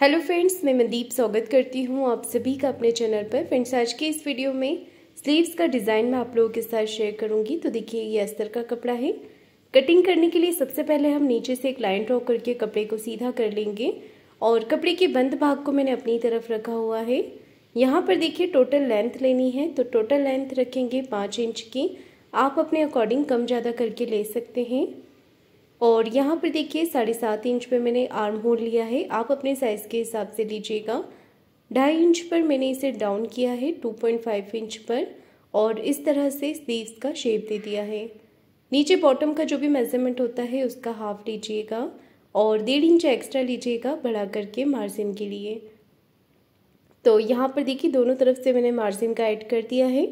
hello friends मैं मनदीप स्वागत करती हूँ आप सभी का अपने चैनल पर फ्रेंड्स आज के इस वीडियो में स्लीव्स का डिज़ाइन मैं आप लोगों के साथ शेयर करूँगी तो देखिए ये अस्तर का कपड़ा है कटिंग करने के लिए सबसे पहले हम नीचे से एक लाइन ड्रॉ करके कपड़े को सीधा कर लेंगे और कपड़े के बंद भाग को मैंने अपनी तरफ रखा हुआ है यहाँ पर देखिए टोटल लेंथ लेनी है तो टोटल लेंथ रखेंगे पाँच इंच की आप अपने अकॉर्डिंग कम ज़्यादा करके ले सकते हैं और यहाँ पर देखिए साढ़े सात इंच पर मैंने आर्म होल लिया है आप अपने साइज़ के हिसाब से लीजिएगा ढाई इंच पर मैंने इसे डाउन किया है टू पॉइंट फाइव इंच पर और इस तरह से स्लीव्स का शेप दे दिया है नीचे बॉटम का जो भी मेज़रमेंट होता है उसका हाफ लीजिएगा और डेढ़ इंच एक्स्ट्रा लीजिएगा बढ़ा करके मार्जिन के लिए तो यहाँ पर देखिए दोनों तरफ से मैंने मार्जिन का ऐड कर दिया है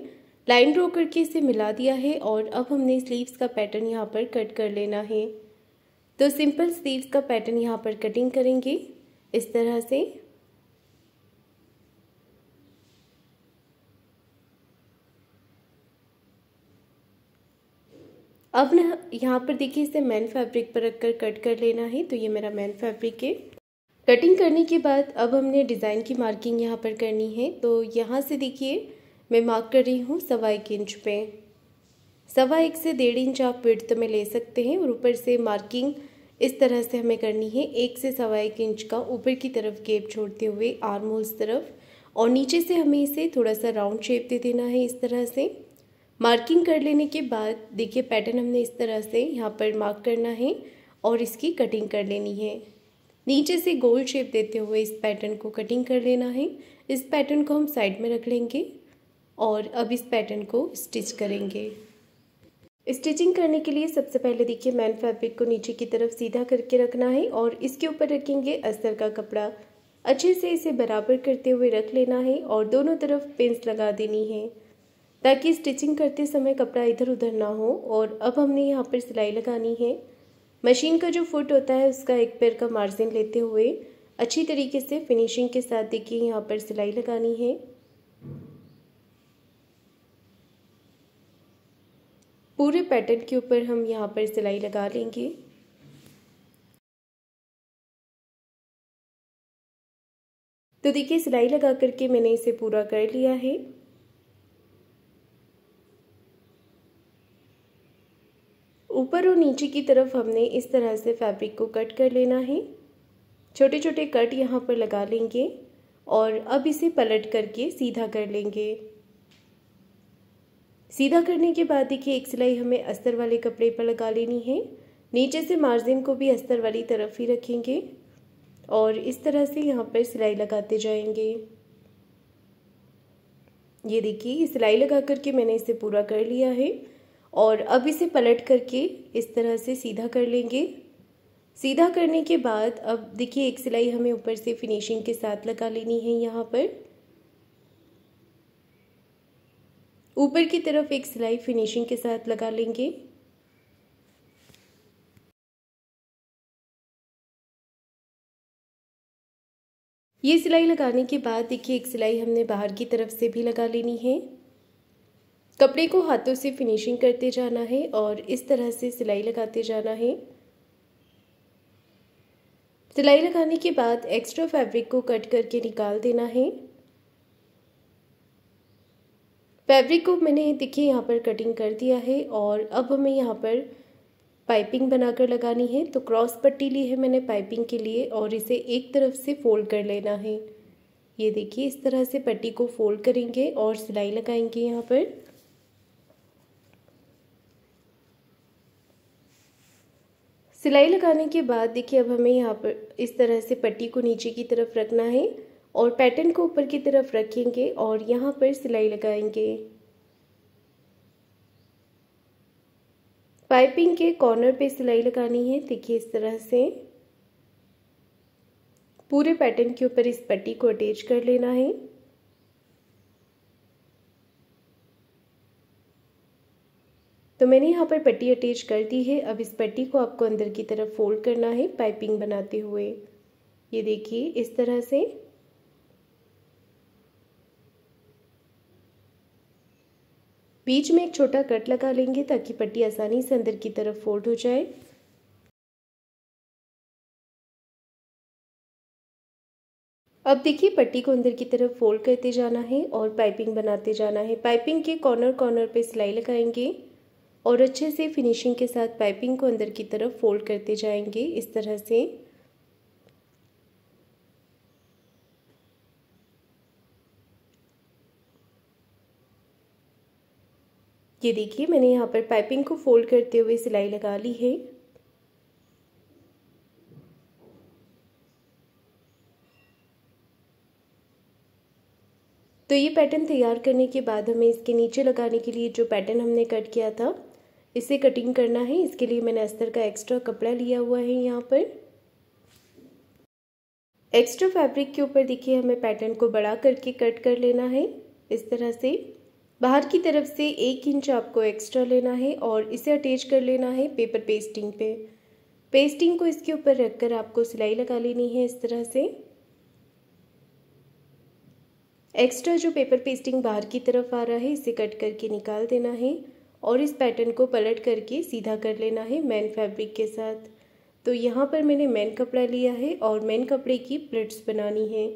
लाइन ड्रॉ करके इसे मिला दिया है और अब हमने स्लीव्स का पैटर्न यहाँ पर कट कर लेना है तो सिंपल स्लीव्स का पैटर्न यहाँ पर कटिंग करेंगे इस तरह से अब ना यहाँ पर देखिए इसे मैन फैब्रिक पर रखकर कट कर लेना है तो ये मेरा मैन फैब्रिक है कटिंग करने के बाद अब हमने डिज़ाइन की मार्किंग यहाँ पर करनी है तो यहाँ से देखिए मैं मार्क कर रही हूँ सवा एक इंच पे सवा एक से डेढ़ इंच आप विड्थ में ले सकते हैं और ऊपर से मार्किंग इस तरह से हमें करनी है एक से सवा एक इंच का ऊपर की तरफ गेप छोड़ते हुए आर्म होल्स तरफ और नीचे से हमें इसे थोड़ा सा राउंड शेप दे देना है इस तरह से मार्किंग कर लेने के बाद देखिए पैटर्न हमने इस तरह से यहाँ पर मार्क करना है और इसकी कटिंग कर लेनी है नीचे से गोल शेप देते हुए इस पैटर्न को कटिंग कर लेना है इस पैटर्न को हम साइड में रख लेंगे और अब इस पैटर्न को स्टिच करेंगे स्टिचिंग करने के लिए सबसे पहले देखिए मैन फैब्रिक को नीचे की तरफ सीधा करके रखना है और इसके ऊपर रखेंगे अस्तर का कपड़ा अच्छे से इसे बराबर करते हुए रख लेना है और दोनों तरफ पेंस लगा देनी है ताकि स्टिचिंग करते समय कपड़ा इधर उधर ना हो और अब हमने यहाँ पर सिलाई लगानी है मशीन का जो फुट होता है उसका एक पैर का मार्जिन लेते हुए अच्छी तरीके से फिनिशिंग के साथ देखिए यहाँ पर सिलाई लगानी है पूरे पैटर्न के ऊपर हम यहाँ पर सिलाई लगा लेंगे तो देखिए सिलाई लगा करके मैंने इसे पूरा कर लिया है ऊपर और नीचे की तरफ हमने इस तरह से फैब्रिक को कट कर लेना है छोटे छोटे कट यहाँ पर लगा लेंगे और अब इसे पलट करके सीधा कर लेंगे सीधा करने के बाद देखिए एक सिलाई हमें अस्तर वाले कपड़े पर लगा लेनी है नीचे से मार्जिन को भी अस्तर वाली तरफ ही रखेंगे और इस तरह से यहाँ पर सिलाई लगाते जाएंगे ये देखिए सिलाई लगा करके मैंने इसे पूरा कर लिया है और अब इसे पलट करके इस तरह से सीधा कर लेंगे सीधा करने के बाद अब देखिए एक सिलाई हमें ऊपर से फिनिशिंग के साथ लगा लेनी है यहाँ पर ऊपर की तरफ एक सिलाई फिनिशिंग के साथ लगा लेंगे ये सिलाई लगाने के बाद देखिए एक सिलाई हमने बाहर की तरफ से भी लगा लेनी है कपड़े को हाथों से फिनिशिंग करते जाना है और इस तरह से सिलाई लगाते जाना है सिलाई लगाने के बाद एक्स्ट्रा फैब्रिक को कट करके निकाल देना है फैब्रिक को मैंने देखिए यहाँ पर कटिंग कर दिया है और अब हमें यहाँ पर पाइपिंग बनाकर लगानी है तो क्रॉस पट्टी ली है मैंने पाइपिंग के लिए और इसे एक तरफ से फोल्ड कर लेना है ये देखिए इस तरह से पट्टी को फोल्ड करेंगे और सिलाई लगाएंगे यहाँ पर सिलाई लगाने के बाद देखिए अब हमें यहाँ पर इस तरह से पट्टी को नीचे की तरफ रखना है और पैटर्न को ऊपर की तरफ रखेंगे और यहाँ पर सिलाई लगाएंगे पाइपिंग के कॉर्नर पे सिलाई लगानी है देखिए इस तरह से पूरे पैटर्न के ऊपर इस पट्टी को अटैच कर लेना है तो मैंने यहाँ पर पट्टी अटैच कर दी है अब इस पट्टी को आपको अंदर की तरफ फोल्ड करना है पाइपिंग बनाते हुए ये देखिए इस तरह से बीच में एक छोटा कट लगा लेंगे ताकि पट्टी आसानी से अंदर की तरफ फोल्ड हो जाए अब देखिए पट्टी को अंदर की तरफ फोल्ड करते जाना है और पाइपिंग बनाते जाना है पाइपिंग के कॉर्नर कॉर्नर पे सिलाई लगाएंगे और अच्छे से फिनिशिंग के साथ पाइपिंग को अंदर की तरफ फोल्ड करते जाएंगे इस तरह से ये देखिए मैंने यहाँ पर पाइपिंग को फोल्ड करते हुए सिलाई लगा ली है तो ये पैटर्न तैयार करने के बाद हमें इसके नीचे लगाने के लिए जो पैटर्न हमने कट किया था इसे कटिंग करना है इसके लिए मैंने अस्तर का एक्स्ट्रा कपड़ा लिया हुआ है यहाँ पर एक्स्ट्रा फैब्रिक के ऊपर देखिए हमें पैटर्न को बड़ा करके कट कर लेना है इस तरह से बाहर की तरफ से एक इंच आपको एक्स्ट्रा लेना है और इसे अटैच कर लेना है पेपर पेस्टिंग पे पेस्टिंग को इसके ऊपर रखकर आपको सिलाई लगा लेनी है इस तरह से एक्स्ट्रा जो पेपर पेस्टिंग बाहर की तरफ आ रहा है इसे कट करके निकाल देना है और इस पैटर्न को पलट करके सीधा कर लेना है मैन फैब्रिक के साथ तो यहाँ पर मैंने मैन कपड़ा लिया है और मैन कपड़े की प्लेट्स बनानी है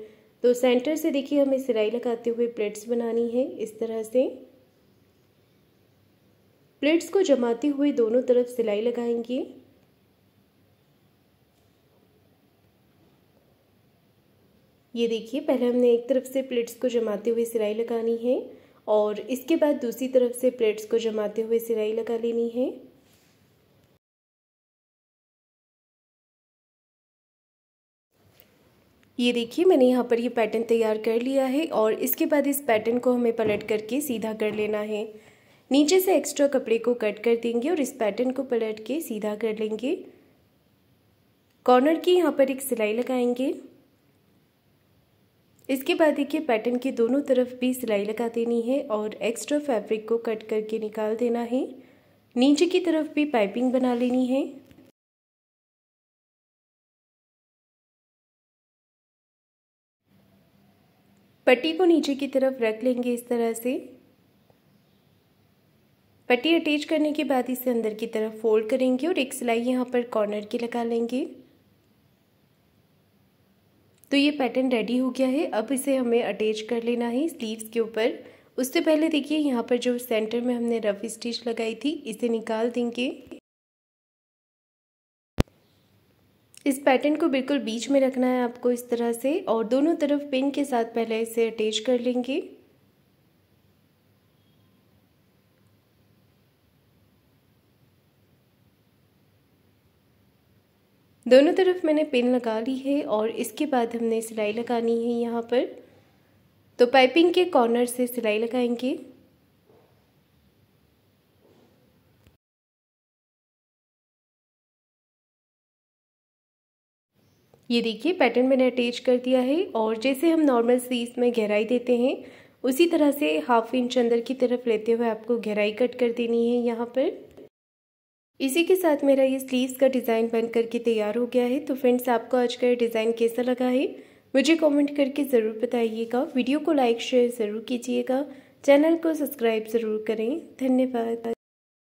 तो सेंटर से देखिए हमें सिलाई लगाते हुए प्लेट्स बनानी है इस तरह से प्लेट्स को जमाते हुए दोनों तरफ सिलाई लगाएंगे ये देखिए पहले हमने एक तरफ से प्लेट्स को जमाते हुए सिलाई लगानी है और इसके बाद दूसरी तरफ से प्लेट्स को जमाते हुए सिलाई लगा लेनी है ये देखिए मैंने यहाँ पर ये पैटर्न तैयार कर लिया है और इसके बाद इस पैटर्न को हमें पलट करके सीधा कर लेना है नीचे से एक्स्ट्रा कपड़े को कट कर देंगे और इस पैटर्न को पलट के सीधा कर लेंगे कॉर्नर की यहाँ पर एक सिलाई लगाएंगे इसके बाद देखिए पैटर्न के दोनों तरफ भी सिलाई लगा देनी है और एक्स्ट्रा फैब्रिक को कट करके निकाल देना है नीचे की तरफ भी पाइपिंग बना लेनी है पट्टी को नीचे की तरफ रख लेंगे इस तरह से पट्टी अटैच करने के बाद इसे अंदर की तरफ फोल्ड करेंगे और एक सिलाई यहाँ पर कॉर्नर की लगा लेंगे तो ये पैटर्न रेडी हो गया है अब इसे हमें अटैच कर लेना है स्लीव्स के ऊपर उससे पहले देखिए यहाँ पर जो सेंटर में हमने रफ स्टिच लगाई थी इसे निकाल देंगे इस पैटर्न को बिल्कुल बीच में रखना है आपको इस तरह से और दोनों तरफ पिन के साथ पहले इसे अटैच कर लेंगे दोनों तरफ मैंने पिन लगा ली है और इसके बाद हमने सिलाई लगानी है यहाँ पर तो पाइपिंग के कॉर्नर से सिलाई लगाएंगे ये देखिए पैटर्न मैंने अटैच कर दिया है और जैसे हम नॉर्मल स्लीव्स में गहराई देते हैं उसी तरह से हाफ इंच अंदर की तरफ लेते हुए आपको गहराई कट कर देनी है यहाँ पर इसी के साथ मेरा ये स्लीव्स का डिज़ाइन बन करके तैयार हो गया है तो फ्रेंड्स आपको आज का डिज़ाइन कैसा लगा है मुझे कमेंट करके ज़रूर बताइएगा वीडियो को लाइक शेयर ज़रूर कीजिएगा चैनल को सब्सक्राइब ज़रूर करें धन्यवाद